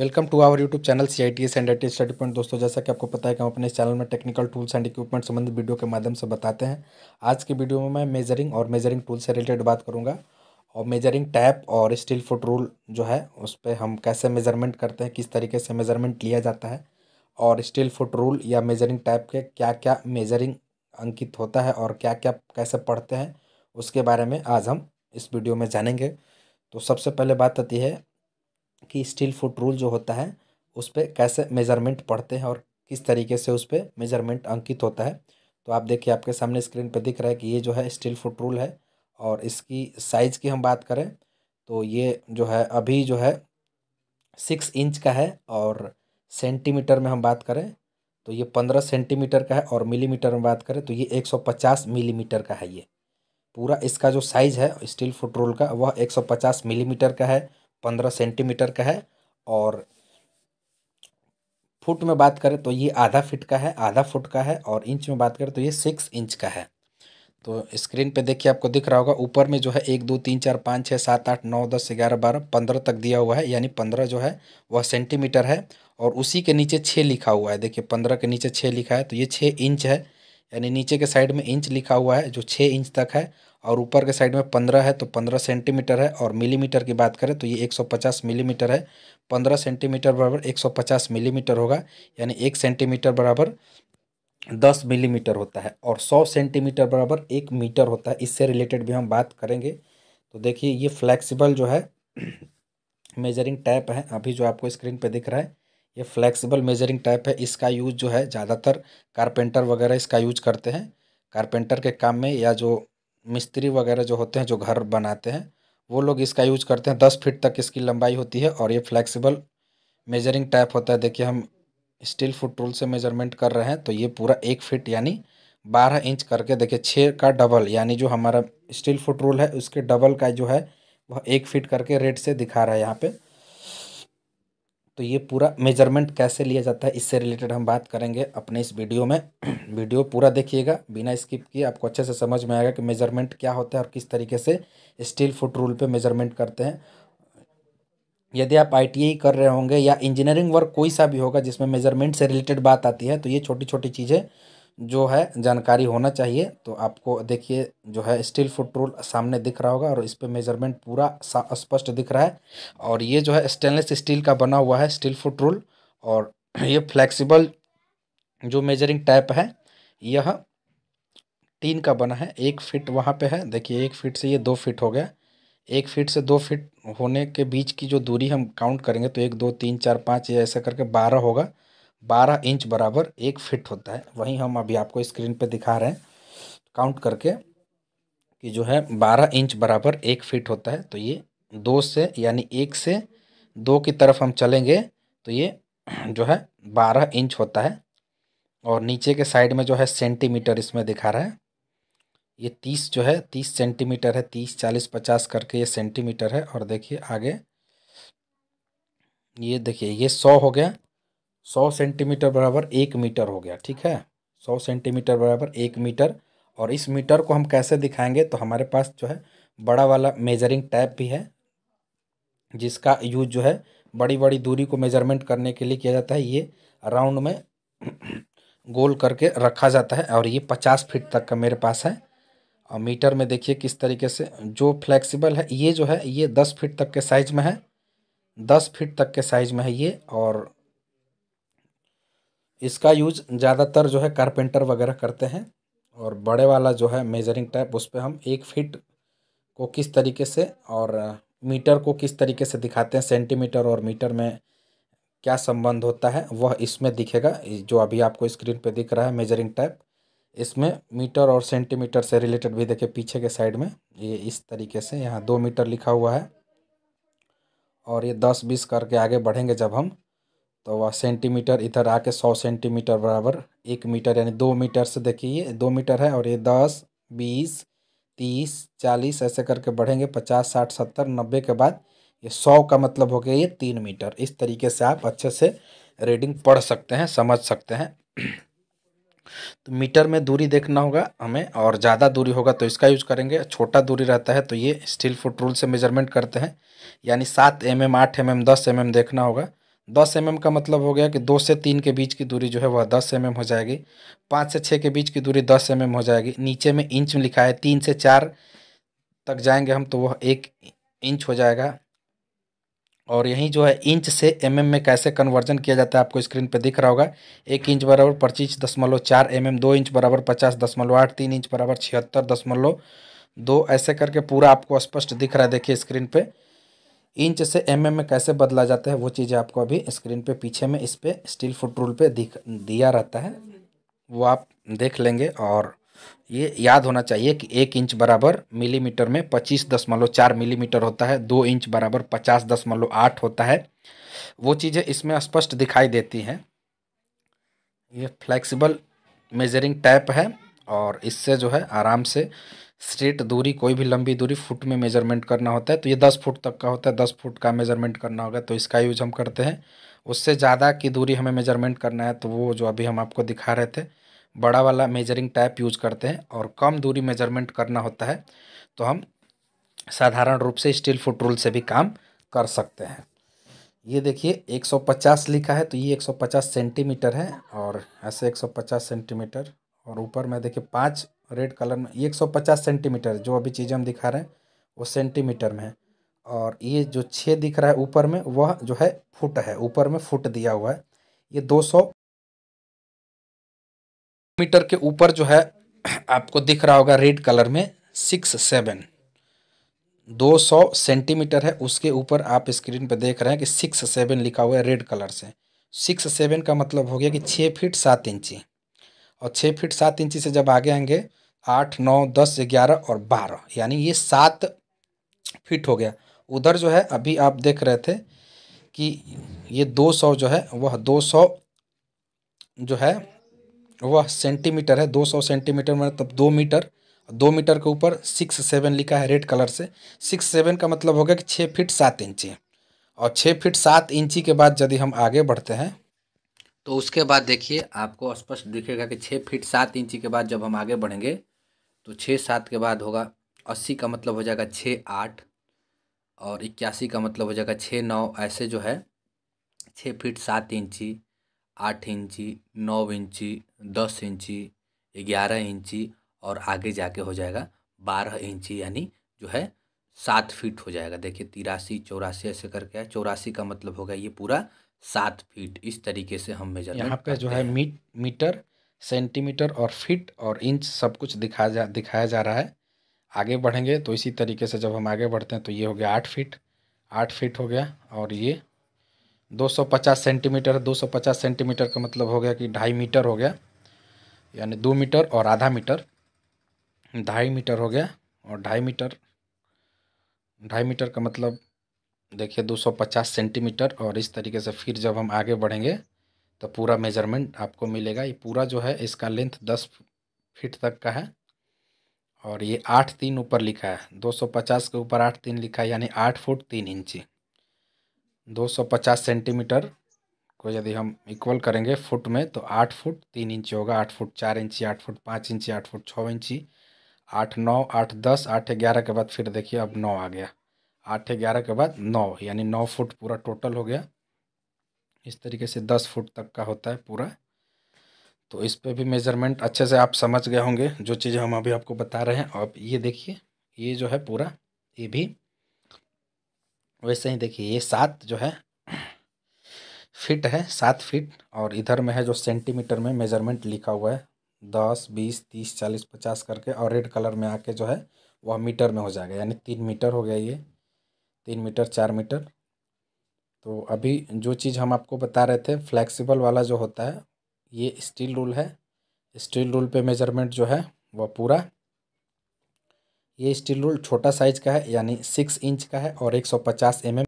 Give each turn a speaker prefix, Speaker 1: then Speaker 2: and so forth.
Speaker 1: welcome to our YouTube channel C I T S and I T study point दोस्तों जैसा कि आपको पता है कि हम अपने चैनल में टेक्निकल टूल्स एंड इक्विपमेंट संबंधित वीडियो के माध्यम से बताते हैं आज की वीडियो में मैं मेजरिंग और मेजरिंग टूल से रिलेटेड बात करूंगा और मेजरिंग टैप और स्टील फुट रूल जो है उस पर हम कैसे मेजरमेंट करते हैं किस तरीके से मेजरमेंट लिया जाता है और स्टील फुट रूल या मेजरिंग टैप के क्या क्या मेजरिंग अंकित होता है और क्या क्या कैसे पढ़ते हैं उसके बारे में आज हम इस वीडियो में जानेंगे तो सबसे पहले बात आती है कि स्टील फुट रूल जो होता है उस पर कैसे मेज़रमेंट पढ़ते हैं और किस तरीके से उस पर मेज़रमेंट अंकित होता है तो आप देखिए आपके सामने स्क्रीन पर दिख रहा है कि ये जो है स्टील फुट रूल है और इसकी साइज़ की हम बात करें तो ये जो है अभी जो है सिक्स इंच का है और सेंटीमीटर में हम बात करें तो ये पंद्रह सेंटीमीटर का है और मिलीमीटर में बात करें तो ये एक सौ पचास मिलीमीटर का है ये पूरा इसका जो साइज़ है स्टील फुट रोल का वह एक सौ पचास मिलीमीटर का है पंद्रह सेंटीमीटर का है और फुट में बात करें तो ये आधा फिट का है आधा फुट का है और इंच में बात करें तो ये सिक्स इंच का है तो स्क्रीन पे देखिए आपको दिख रहा होगा ऊपर में जो है एक दो तीन चार पाँच छः सात आठ नौ दस ग्यारह बारह पंद्रह तक दिया हुआ है यानी पंद्रह जो है वह सेंटीमीटर है और उसी के नीचे छः लिखा हुआ है देखिए पंद्रह के नीचे छः लिखा है तो ये छः इंच है यानी नीचे के साइड में इंच लिखा हुआ है जो छः इंच तक है और ऊपर के साइड में पंद्रह है तो पंद्रह सेंटीमीटर है और मिलीमीटर की बात करें तो ये एक सौ पचास मिलीमीटर है पंद्रह सेंटीमीटर बराबर एक सौ पचास मिलीमीटर होगा यानी एक सेंटीमीटर बराबर दस मिलीमीटर होता है और सौ सेंटीमीटर बराबर एक मीटर होता है इससे रिलेटेड भी हम बात करेंगे तो देखिए ये फ्लैक्सीबल जो है मेजरिंग टाइप है अभी जो आपको स्क्रीन पर दिख रहा है ये फ्लैक्सीबल मेजरिंग टाइप है इसका यूज जो है ज़्यादातर कारपेंटर वगैरह इसका यूज करते हैं कारपेंटर के काम में या जो मिस्त्री वगैरह जो होते हैं जो घर बनाते हैं वो लोग इसका यूज करते हैं दस फीट तक इसकी लंबाई होती है और ये फ्लैक्सीबल मेजरिंग टाइप होता है देखिए हम स्टील फुट टूल से मेजरमेंट कर रहे हैं तो ये पूरा एक फिट यानी बारह इंच करके देखिए छः का डबल यानी जो हमारा स्टील फुट रूल है उसके डबल का जो है वह एक फिट करके रेट से दिखा रहा है यहाँ पे तो ये पूरा मेजरमेंट कैसे लिया जाता है इससे रिलेटेड हम बात करेंगे अपने इस वीडियो में वीडियो पूरा देखिएगा बिना स्किप किए आपको अच्छे से समझ में आएगा कि मेजरमेंट क्या होता है और किस तरीके से स्टील फुट रूल पे मेजरमेंट करते हैं यदि आप आई कर रहे होंगे या इंजीनियरिंग वर्क कोई सा भी होगा जिसमें मेजरमेंट से रिलेटेड बात आती है तो ये छोटी छोटी चीज़ें जो है जानकारी होना चाहिए तो आपको देखिए जो है स्टील फुट रोल सामने दिख रहा होगा और इस पर मेजरमेंट पूरा स्पष्ट दिख रहा है और ये जो है स्टेनलेस स्टील का बना हुआ है स्टील फुट रोल और ये फ्लेक्सिबल जो मेजरिंग टाइप है यह तीन का बना है एक फिट वहाँ पे है देखिए एक फिट से ये दो फिट हो गया एक फिट से दो फिट होने के बीच की जो दूरी हम काउंट करेंगे तो एक दो तीन चार पाँच ऐसा करके बारह होगा बारह इंच बराबर एक फिट होता है वहीं हम अभी आपको स्क्रीन पर दिखा रहे हैं काउंट करके कि जो है बारह इंच बराबर एक फिट होता है तो ये दो से यानी एक से दो की तरफ हम चलेंगे तो ये जो है बारह इंच होता है और नीचे के साइड में जो है सेंटीमीटर इसमें दिखा रहा है ये तीस जो है तीस सेंटीमीटर है तीस चालीस पचास करके ये सेंटीमीटर है और देखिए आगे ये देखिए ये सौ हो गया सौ सेंटीमीटर बराबर एक मीटर हो गया ठीक है सौ सेंटीमीटर बराबर एक मीटर और इस मीटर को हम कैसे दिखाएंगे तो हमारे पास जो है बड़ा वाला मेजरिंग टैप भी है जिसका यूज जो है बड़ी बड़ी दूरी को मेजरमेंट करने के लिए किया जाता है ये राउंड में गोल करके रखा जाता है और ये पचास फीट तक का मेरे पास है और मीटर में देखिए किस तरीके से जो फ्लेक्सिबल है ये जो है ये दस फीट तक के साइज़ में है दस फीट तक के साइज़ में है ये और इसका यूज ज़्यादातर जो है कारपेंटर वगैरह करते हैं और बड़े वाला जो है मेजरिंग टाइप उस पर हम एक फिट को किस तरीके से और मीटर को किस तरीके से दिखाते हैं सेंटीमीटर और मीटर में क्या संबंध होता है वह इसमें दिखेगा जो अभी आपको स्क्रीन पे दिख रहा है मेजरिंग टाइप इसमें मीटर और सेंटीमीटर से रिलेटेड भी देखिए पीछे के साइड में ये इस तरीके से यहाँ दो मीटर लिखा हुआ है और ये दस बीस करके आगे बढ़ेंगे जब हम तो वह सेंटीमीटर इधर आके सौ सेंटीमीटर बराबर एक मीटर यानी दो मीटर से देखिए दो मीटर है और ये दस बीस तीस चालीस ऐसे करके बढ़ेंगे पचास साठ सत्तर नब्बे के बाद ये सौ का मतलब हो गया ये तीन मीटर इस तरीके से आप अच्छे से रीडिंग पढ़ सकते हैं समझ सकते हैं तो मीटर में दूरी देखना होगा हमें और ज़्यादा दूरी होगा तो इसका यूज करेंगे छोटा दूरी रहता है तो ये स्टील फुट रूल से मेजरमेंट करते हैं यानी सात एम एम आठ एम एम दस एम एम देखना होगा दस एम का मतलब हो गया कि दो से तीन के बीच की दूरी जो है वह दस एम हो जाएगी पाँच से छः के बीच की दूरी दस एम हो जाएगी नीचे में इंच में लिखा है तीन से चार तक जाएंगे हम तो वह एक इंच हो जाएगा और यहीं जो है इंच से एम mm में कैसे कन्वर्जन किया जाता है आपको स्क्रीन पर दिख रहा होगा एक इंच बराबर पच्चीस दशमलव चार एम एम दो इंच बराबर पचास दशमलव आठ तीन इंच बराबर छिहत्तर दशमलव दो ऐसे करके पूरा आपको स्पष्ट दिख रहा है देखिए स्क्रीन पे इंच से एम में कैसे बदला जाता है वो चीज़ आपको अभी स्क्रीन पे पीछे में इस पर स्टील फुट रूल पे दिख दिया रहता है वो आप देख लेंगे और ये याद होना चाहिए कि एक इंच बराबर मिलीमीटर में पच्चीस दशमलव चार मिलीमीटर होता है दो इंच बराबर पचास दशमलव आठ होता है वो चीज़ें इसमें स्पष्ट दिखाई देती हैं ये फ्लैक्सीबल मेजरिंग टैप है और इससे जो है आराम से स्ट्रेट दूरी कोई भी लंबी दूरी फुट में मेजरमेंट करना होता है तो ये दस फुट तक का होता है दस फुट का मेजरमेंट करना होगा तो इसका यूज हम करते हैं उससे ज़्यादा की दूरी हमें मेजरमेंट करना है तो वो जो अभी हम आपको दिखा रहे थे बड़ा वाला मेजरिंग टाइप यूज करते हैं और कम दूरी मेजरमेंट करना होता है तो हम साधारण रूप से स्टील फुट रूल से भी काम कर सकते हैं ये देखिए 150 लिखा है तो ये 150 सेंटीमीटर है और ऐसे 150 सेंटीमीटर और ऊपर में देखिए पाँच रेड कलर में एक सौ पचास सेंटीमीटर जो अभी चीज़ हम दिखा रहे हैं वो सेंटीमीटर में है और ये जो छः दिख रहा है ऊपर में वह जो है फुट है ऊपर में फुट दिया हुआ है ये दो सौ मीटर के ऊपर जो है आपको दिख रहा होगा रेड कलर में सिक्स सेवन दो सौ सेंटीमीटर है उसके ऊपर आप स्क्रीन पर देख रहे हैं कि सिक्स सेवन लिखा हुआ है रेड कलर से सिक्स सेवन का मतलब हो गया कि छः फीट सात इंची और छः फीट सात इंची से जब आगे आएंगे आठ नौ दस ग्यारह और बारह यानी ये सात फीट हो गया उधर जो है अभी आप देख रहे थे कि ये दो सौ जो है वह दो सौ जो है वह सेंटीमीटर है दो सौ सेंटीमीटर मतलब दो मीटर दो मीटर के ऊपर सिक्स सेवन लिखा है रेड कलर से सिक्स सेवन का मतलब हो गया कि छः फीट सात इंची और छः फीट सात इंची के बाद यदि हम आगे बढ़ते हैं तो उसके बाद देखिए आपको स्पष्ट दिखेगा कि छः फीट सात इंची के बाद जब हम आगे बढ़ेंगे तो छः सात के बाद होगा अस्सी का मतलब हो जाएगा छः आठ और इक्यासी का मतलब हो जाएगा छः नौ ऐसे जो है छः फीट सात इंची आठ इंची नौ इंची दस इंची ग्यारह इंची और आगे जाके हो जाएगा बारह इंची यानी जो है सात फीट हो जाएगा देखिए तिरासी चौरासी ऐसे करके चौरासी का मतलब होगा ये पूरा सात फीट इस तरीके से हम मेजर यहाँ पे जो है मी, मीटर सेंटीमीटर और फीट और इंच सब कुछ दिखाया जा दिखाया जा रहा है आगे बढ़ेंगे तो इसी तरीके से जब हम आगे बढ़ते हैं तो ये हो गया आठ फीट आठ फीट हो गया और ये दो सौ पचास सेंटीमीटर दो सौ पचास सेंटीमीटर का मतलब हो गया कि ढाई मीटर हो गया यानी दो मीटर और आधा मीटर ढाई मीटर हो गया और ढाई मीटर ढाई मीटर का मतलब देखिए 250 सेंटीमीटर और इस तरीके से फिर जब हम आगे बढ़ेंगे तो पूरा मेजरमेंट आपको मिलेगा ये पूरा जो है इसका लेंथ 10 फीट तक का है और ये आठ तीन ऊपर लिखा है 250 के ऊपर आठ तीन लिखा है यानी आठ फुट तीन इंची 250 सेंटीमीटर को यदि हम इक्वल करेंगे फुट में तो आठ फुट तीन इंची होगा आठ फुट चार इंची आठ फुट पाँच इंची आठ फुट छः इंची आठ नौ आठ दस आठ ग्यारह के बाद फिर देखिए अब नौ आ गया आठ ग्यारह के बाद नौ यानी नौ फुट पूरा टोटल हो गया इस तरीके से दस फुट तक का होता है पूरा तो इस पर भी मेज़रमेंट अच्छे से आप समझ गए होंगे जो चीज़ हम अभी आपको बता रहे हैं अब ये देखिए ये जो है पूरा ये भी वैसे ही देखिए ये सात जो है फिट है सात फिट और इधर में है जो सेंटीमीटर में मेजरमेंट लिखा हुआ है दस बीस तीस चालीस पचास करके और रेड कलर में आके जो है वह मीटर में हो जाएगा यानी तीन मीटर हो गया ये तीन मीटर चार मीटर तो अभी जो चीज़ हम आपको बता रहे थे फ्लैक्सिबल वाला जो होता है ये स्टील रूल है स्टील रूल पे मेजरमेंट जो है वह पूरा ये स्टील रूल छोटा साइज का है यानी सिक्स इंच का है और एक सौ पचास एम एम